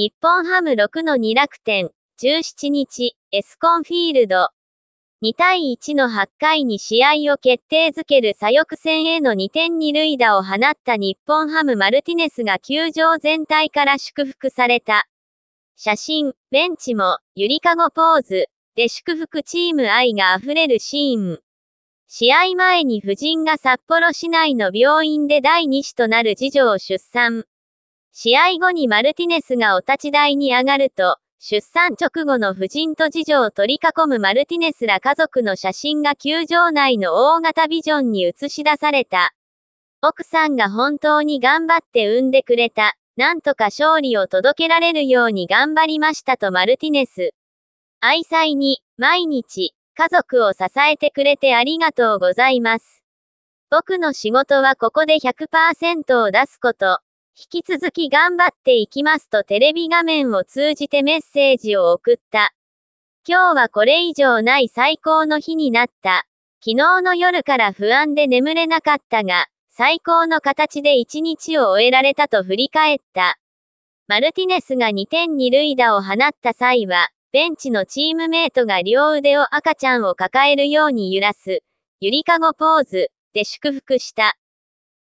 日本ハム6の2楽天、17日、エスコンフィールド。2対1の8回に試合を決定づける左翼戦への2点二塁打を放った日本ハムマルティネスが球場全体から祝福された。写真、ベンチも、ゆりかごポーズ、で祝福チーム愛が溢れるシーン。試合前に夫人が札幌市内の病院で第2子となる次女を出産。試合後にマルティネスがお立ち台に上がると、出産直後の夫人と次女を取り囲むマルティネスら家族の写真が球場内の大型ビジョンに映し出された。奥さんが本当に頑張って産んでくれた。なんとか勝利を届けられるように頑張りましたとマルティネス。愛妻に、毎日、家族を支えてくれてありがとうございます。僕の仕事はここで100%を出すこと。引き続き頑張っていきますとテレビ画面を通じてメッセージを送った。今日はこれ以上ない最高の日になった。昨日の夜から不安で眠れなかったが、最高の形で一日を終えられたと振り返った。マルティネスが2点2塁打を放った際は、ベンチのチームメイトが両腕を赤ちゃんを抱えるように揺らす、ゆりかごポーズで祝福した。